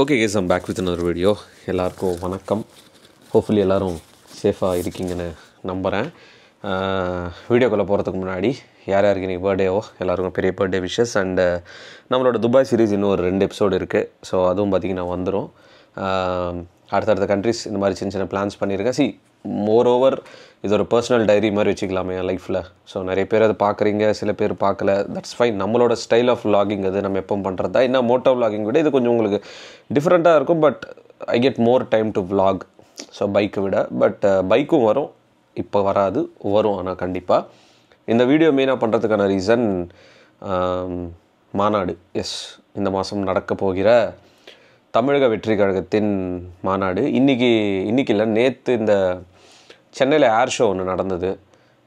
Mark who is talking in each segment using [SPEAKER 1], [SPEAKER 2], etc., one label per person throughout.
[SPEAKER 1] okay guys um back with another video எல்லாருக்கும் வணக்கம் hopefully எல்லோரும் சேஃபாக இருக்கீங்கன்னு நம்புகிறேன் வீடியோக்குள்ளே போகிறதுக்கு முன்னாடி யார் யாருக்கு இன்றைக்கி பர்த்டேவோ எல்லாருக்கும் பெரிய பர்த்டே விஷஸ் அண்டு நம்மளோட துபாய் சீரீஸ் இன்னும் ஒரு ரெண்டு எபிசோடு இருக்குது ஸோ அதுவும் பார்த்திங்கன்னா வந்துடும் அடுத்தடுத்த கண்ட்ரிஸ் இந்த மாதிரி சின்ன சின்ன பிளான்ஸ் பண்ணியிருக்கேன் சி மோர் ஓவர் இது ஒரு பர்சனல் டைரி மாதிரி வச்சுக்கலாமே என் லைஃப்பில் ஸோ நிறைய பேர் அதை பார்க்குறீங்க சில பேர் பார்க்கல தட்ஸ் ஃபைன் நம்மளோட ஸ்டைல் ஆஃப் லாகிங் அது நம்ம எப்போ பண்ணுறதா என்ன மோட்டோ விலாகிங் விட இது கொஞ்சம் உங்களுக்கு டிஃப்ரெண்ட்டாக இருக்கும் but I get more time to vlog so பைக்கை விட பட் பைக்கும் வரும் இப்போ வராது வரும் ஆனால் கண்டிப்பாக இந்த வீடியோ மெயினாக பண்ணுறதுக்கான ரீசன் மாநாடு எஸ் இந்த மாதம் நடக்க போகிற தமிழக வெற்றி கழகத்தின் மாநாடு இன்றைக்கி இன்றைக்கி இல்லை நேற்று இந்த சென்னையில் ஏர் ஷோ ஒன்று நடந்தது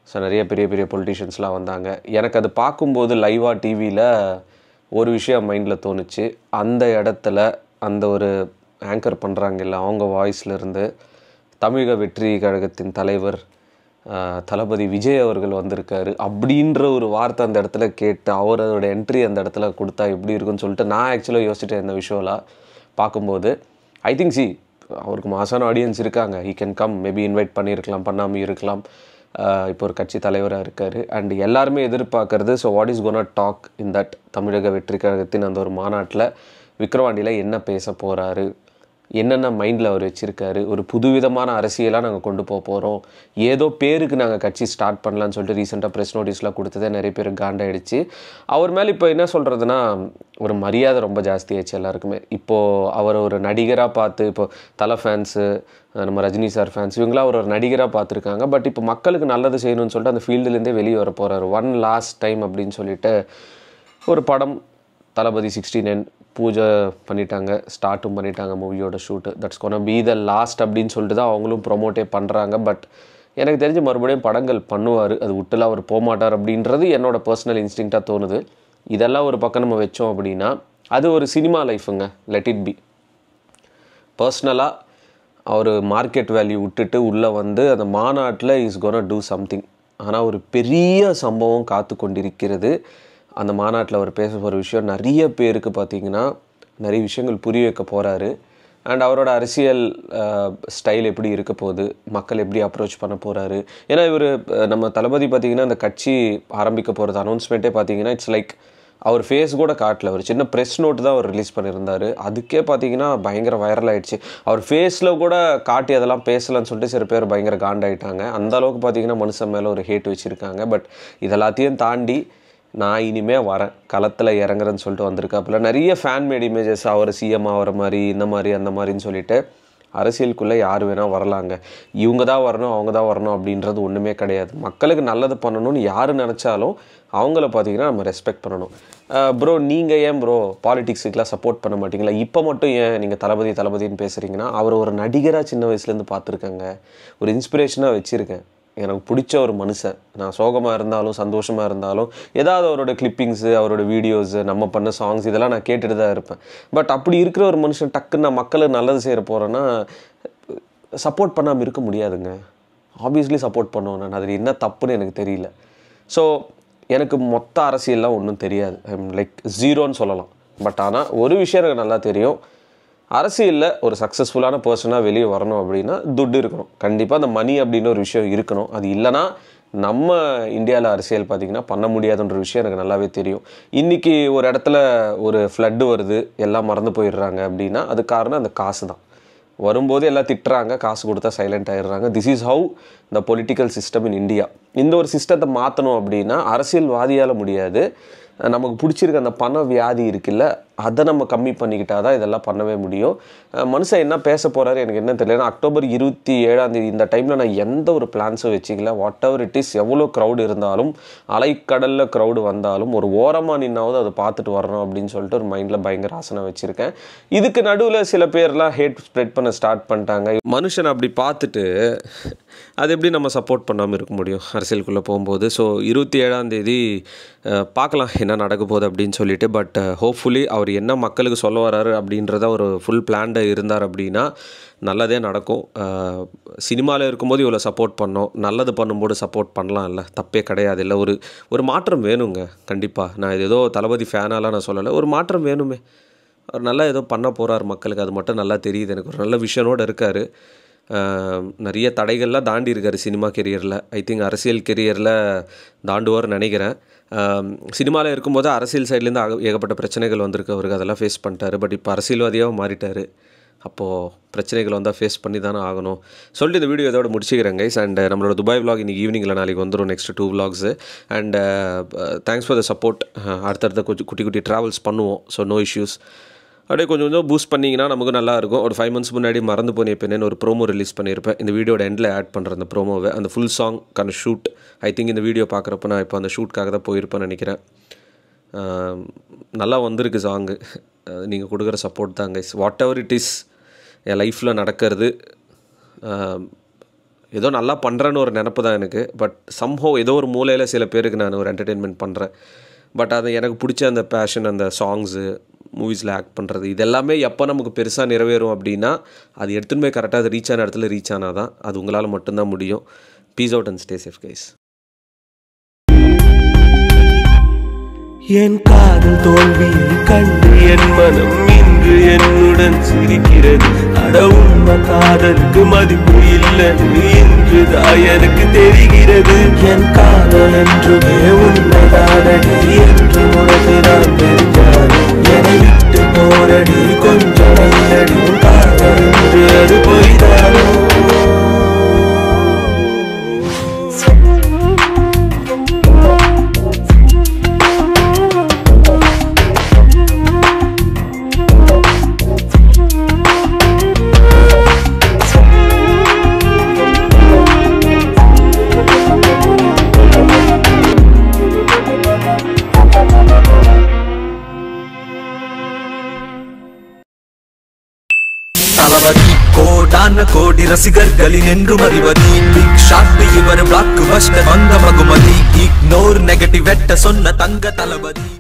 [SPEAKER 1] ஸோ நிறைய பெரிய பெரிய பொலிட்டிஷியன்ஸ்லாம் வந்தாங்க எனக்கு அது பார்க்கும்போது லைவாக டிவியில் ஒரு விஷயம் மைண்டில் தோணுச்சு அந்த இடத்துல அந்த ஒரு ஆங்கர் பண்ணுறாங்கல்ல அவங்க வாய்ஸ்லேருந்து தமிழக வெற்றி கழகத்தின் தலைவர் தளபதி விஜய் அவர்கள் வந்திருக்காரு அப்படின்ற ஒரு வார்த்தை அந்த இடத்துல கேட்டு அவரோட என்ட்ரி அந்த இடத்துல கொடுத்தா எப்படி இருக்குன்னு சொல்லிட்டு நான் ஆக்சுவலாக யோசிச்சிட்டேன் இந்த விஷயம்லாம் பார்க்கும்போது ஐ திங்க் சி அவருக்கு மாசான ஆடியன்ஸ் இருக்காங்க he can come maybe invite பண்ணியிருக்கலாம் பண்ணாமல் இருக்கலாம் இப்போ ஒரு கட்சி தலைவராக இருக்கார் அண்ட் எல்லாருமே எதிர்பார்க்கறது so what is gonna talk in that தமிழக வெற்றி கழகத்தின் அந்த ஒரு மாநாட்டில் விக்ரவாண்டியில் என்ன பேச போகிறாரு என்னென்ன மைண்டில் அவர் வச்சுருக்காரு ஒரு புதுவிதமான அரசியலாக நாங்கள் கொண்டு போக போகிறோம் ஏதோ பேருக்கு நாங்கள் கட்சி ஸ்டார்ட் பண்ணலான்னு சொல்லிட்டு ரீசெண்டாக ப்ரெஸ் நோட்டீஸ்லாம் கொடுத்ததே நிறைய பேர் காண்டாயிடுச்சு அவர் மேலே இப்போ என்ன சொல்கிறதுனா ஒரு மரியாதை ரொம்ப ஜாஸ்தியாச்சு எல்லாருக்குமே இப்போது அவர் ஒரு நடிகராக பார்த்து இப்போ தலை ஃபேன்ஸு நம்ம ரஜினி சார் ஃபேன்ஸ் இவங்களாம் அவர் ஒரு நடிகராக பார்த்துருக்காங்க பட் இப்போ மக்களுக்கு நல்லது செய்யணும்னு சொல்லிட்டு அந்த ஃபீல்டுலேருந்தே வெளியே வர போகிறார் ஒன் லாஸ்ட் டைம் அப்படின்னு சொல்லிட்டு ஒரு படம் தளபதி சிக்ஸ்டி நைன் பூஜை பண்ணிட்டாங்க ஸ்டார்ட்டும் பண்ணிட்டாங்க மூவியோட shoot that's gonna be the last அப்படின்னு சொல்லிட்டு தான் அவங்களும் ப்ரொமோட்டே பண்ணுறாங்க பட் எனக்கு தெரிஞ்சு மறுபடியும் படங்கள் பண்ணுவார் அது விட்டுலாம் அவர் போகமாட்டார் அப்படின்றது என்னோடய பர்சனல் இன்ஸ்டிங்டாக தோணுது இதெல்லாம் ஒரு பக்கம் நம்ம வச்சோம் அப்படின்னா அது ஒரு சினிமா லைஃபுங்க லெட் இட் பி பர்சனலாக அவர் மார்க்கெட் வேல்யூ விட்டுட்டு உள்ளே வந்து அந்த மாநாட்டில் இஸ் கோன டூ சம்திங் ஆனால் ஒரு பெரிய சம்பவம் காத்து கொண்டிருக்கிறது அந்த மாநாட்டில் அவர் பேச போகிற விஷயம் நிறைய பேருக்கு பார்த்திங்கன்னா நிறைய விஷயங்கள் புரிய வைக்க போகிறாரு அண்ட் அவரோட அரசியல் ஸ்டைல் எப்படி இருக்க போகுது மக்கள் எப்படி அப்ரோச் பண்ண போகிறாரு ஏன்னா இவர் நம்ம தளபதி பார்த்திங்கன்னா அந்த கட்சி ஆரம்பிக்க போகிறது அனௌன்ஸ்மெண்ட்டே பார்த்திங்கன்னா இட்ஸ் லைக் அவர் ஃபேஸ் கூட காட்டல அவர் சின்ன ப்ரெஸ் நோட்டு தான் அவர் ரிலீஸ் பண்ணியிருந்தார் அதுக்கே பார்த்தீங்கன்னா பயங்கர வைரல் ஆகிடுச்சு அவர் ஃபேஸில் கூட காட்டி அதெல்லாம் பேசலன்னு சொல்லிட்டு சில பேர் பயங்கர காண்டாயிட்டாங்க அந்த அளவுக்கு பார்த்தீங்கன்னா மனுஷன் மேலே ஒரு ஹேட் வச்சுருக்காங்க பட் இதெல்லாத்தையும் தாண்டி நான் இனிமேல் வரேன் களத்தில் இறங்குறேன்னு சொல்லிட்டு வந்திருக்காப்புல நிறைய ஃபேன் மேட் இமேஜஸ் அவர் சிஎம் ஆகிற மாதிரி இந்த மாதிரி அந்த மாதிரின்னு சொல்லிட்டு அரசியலுக்குள்ளே யார் வேணால் வரலாங்க இவங்க தான் வரணும் அவங்க தான் வரணும் அப்படின்றது ஒன்றுமே கிடையாது மக்களுக்கு நல்லது பண்ணணும்னு யார் நினச்சாலும் அவங்கள பார்த்தீங்கன்னா நம்ம ரெஸ்பெக்ட் பண்ணணும் ப்ரோ நீங்கள் ஏன் ப்ரோ பாலிடிக்ஸுக்கெலாம் சப்போர்ட் பண்ண மாட்டிங்களா இப்போ மட்டும் ஏன் நீங்கள் தளபதி தளபதின்னு பேசுகிறீங்கன்னா அவர் ஒரு நடிகராக சின்ன வயசுலேருந்து பார்த்துருக்கேங்க ஒரு இன்ஸ்பிரேஷனாக வச்சுருக்கேன் எனக்கு பிடிச்ச ஒரு மனுஷன் நான் சோகமாக இருந்தாலும் சந்தோஷமாக இருந்தாலும் ஏதாவது அவரோட கிளிப்பிங்ஸு அவரோட வீடியோஸு நம்ம பண்ண சாங்ஸ் இதெல்லாம் நான் கேட்டுட்டு தான் இருப்பேன் பட் அப்படி இருக்கிற ஒரு மனுஷன் டக்குன்னு நான் மக்களுக்கு நல்லது செய்கிற போகிறேன்னா சப்போர்ட் பண்ணாமல் இருக்க முடியாதுங்க ஆப்வியஸ்லி சப்போர்ட் பண்ணுவோம் நான் அதில் என்ன தப்புன்னு எனக்கு தெரியல ஸோ எனக்கு மொத்த அரசியல்லாம் ஒன்றும் தெரியாது ஐ லைக் ஜீரோன்னு சொல்லலாம் பட் ஆனால் ஒரு விஷயம் எனக்கு நல்லா தெரியும் அரசியலில் ஒரு சக்ஸஸ்ஃபுல்லான பர்சனாக வெளியே வரணும் அப்படின்னா துட்டு இருக்கணும் கண்டிப்பாக அந்த மணி அப்படின்னு ஒரு விஷயம் இருக்கணும் அது இல்லைனா நம்ம இந்தியாவில் அரசியல் பார்த்திங்கன்னா பண்ண முடியாதுன்ற விஷயம் எனக்கு நல்லாவே தெரியும் இன்றைக்கி ஒரு இடத்துல ஒரு ஃப்ளட்டு வருது எல்லாம் மறந்து போயிடுறாங்க அப்படின்னா அது காரணம் அந்த காசு தான் வரும்போது எல்லாம் திட்டுறாங்க காசு கொடுத்தா சைலண்ட் ஆகிடுறாங்க this is how the political system in India இந்த ஒரு சிஸ்டத்தை மாற்றணும் அப்படின்னா அரசியல்வாதியால் முடியாது நமக்கு பிடிச்சிருக்க அந்த பண வியாதி இருக்குல்ல அதை நம்ம கம்மி பண்ணிக்கிட்டால் தான் இதெல்லாம் பண்ணவே முடியும் மனுஷன் என்ன பேச போகிறாரு எனக்கு என்ன தெரியல ஏன்னா அக்டோபர் இருபத்தி ஏழாந்தேதி இந்த டைமில் நான் எந்த ஒரு பிளான்ஸும் வச்சுக்கல வாட் எவர் இட் இஸ் எவ்வளோ க்ரௌடு இருந்தாலும் அலைக்கடலில் க்ரௌடு வந்தாலும் ஒரு ஓரமாக நின்னாவது அதை பார்த்துட்டு வரணும் அப்படின்னு சொல்லிட்டு ஒரு மைண்டில் பயங்கர ஆசனை வச்சுருக்கேன் இதுக்கு நடுவில் சில பேர்லாம் ஹேட் ஸ்ப்ரெட் பண்ண ஸ்டார்ட் பண்ணிட்டாங்க மனுஷன் அப்படி பார்த்துட்டு அது எப்படி நம்ம சப்போர்ட் பண்ணாமல் இருக்க முடியும் அரசியலுக்குள்ளே போகும்போது ஸோ இருபத்தி ஏழாந்தேதி பார்க்கலாம் என்ன நடக்க போகுது அப்படின்னு சொல்லிட்டு பட் ஹோப்ஃபுல்லி அவர் அவர் என்ன மக்களுக்கு சொல்ல வர்றாரு அப்படின்றத ஒரு ஃபுல் பிளான்டு இருந்தார் அப்படின்னா நல்லதே நடக்கும் சினிமாவில் இருக்கும்போது இவ்வளோ சப்போர்ட் பண்ணோம் நல்லது பண்ணும்போது சப்போர்ட் பண்ணலாம் இல்லை தப்பே கிடையாது இல்லை ஒரு ஒரு மாற்றம் வேணுங்க கண்டிப்பாக நான் இது ஏதோ தளபதி ஃபேனாலாம் நான் சொல்லலை ஒரு மாற்றம் வேணுமே அவர் நல்லா ஏதோ பண்ண போகிறார் மக்களுக்கு அது மட்டும் நல்லா தெரியுது எனக்கு ஒரு நல்ல விஷயனோடு இருக்கார் நிறைய தடைகள்லாம் தாண்டி இருக்கார் சினிமா கெரியரில் ஐ திங்க் அரசியல் கெரியரில் தாண்டுவார் நினைக்கிறேன் சினிமாவில் இருக்கும்போது அரசியல் சைட்லேருந்து ஏகப்பட்ட பிரச்சனைகள் வந்திருக்கு அவருக்கு அதெல்லாம் ஃபேஸ் பண்ணிட்டாரு பட் இப்போ அரசியல்வாதியாக மாறிட்டார் அப்போது பிரச்சனைகள் வந்தால் ஃபேஸ் பண்ணி தானே ஆகணும் சொல்லிட்டு இந்த வீடியோ இதோட முடிச்சுக்கிறேங்க கைஸ் அண்ட் uh, நம்மளோட துபாய் விலாக் இன்றைக்கி ஈவினிங்கில் நாளைக்கு வந்துடும் next two vlogs and thanks for the support அடுத்தடுத்த கொஞ்சம் குட்டி குட்டி ட்ராவல்ஸ் பண்ணுவோம் ஸோ நோ இஷ்யூஸ் அப்படியே கொஞ்சம் கொஞ்சம் பூஸ்ட் பண்ணிங்கன்னா நமக்கு நல்லாயிருக்கும் ஒரு ஃபைவ் மந்த்ஸ் முன்னாடி மறந்து போனே ஒரு ப்ரோமோ ரிலீஸ் பண்ணியிருப்பேன் இந்த வீடியோட எண்டில் ஆட் பண்ணுற அந்த ப்ரோமோவை அந்த full song gonna shoot I think இந்த வீடியோ பார்க்குறப்ப நான் இப்போ அந்த ஷூட்காக தான் போயிருப்பேன்னு நினைக்கிறேன் நல்லா வந்திருக்கு சாங்கு நீங்கள் கொடுக்குற சப்போர்ட் தான் guys whatever it is என் லைஃப்பில் நடக்கிறது ஏதோ நல்லா பண்ணுறேன்னு ஒரு நினப்பு தான் எனக்கு பட் சம்ஹோ ஏதோ ஒரு மூலையில் சில பேருக்கு நான் ஒரு என்டர்டெயின்மெண்ட் பண்ணுறேன் பட் அது எனக்கு பிடிச்ச அந்த பேஷன் அந்த சாங்ஸு மூவிஸில் ஆக்ட் பண்ணுறது இதெல்லாமே எப்போ நமக்கு பெருசாக நிறைவேறும் அப்படின்னா அது எடுத்துன்னு போய் கரெக்டாக அது ரீச் ஆன இடத்துல ரீச் ஆனால் தான் அது உங்களால் மட்டும்தான் முடியும் peace out and stay safe guys என் காதல் தோல்வியை கண்டு என் மனம் இன்று என்னுடன் சிரிக்கிறது அடவும் காதலுக்கு மதிப்பு இல்லை இன்று தான் எனக்கு தெரிகிறது என் காதல் என்று உண்மைதானே என்று உனக்கு நான் போரடி கொஞ்சம் வருபவர் கோடான கோடி ரசிகர்களின் என்றும் அறிவதி பிக் ஷாட் இவர் பிளாக் பஸ்டர் வந்த மகுமதி இக்னோர் நெகட்டிவ் வெட்ட சொன்ன தங்க தளபதி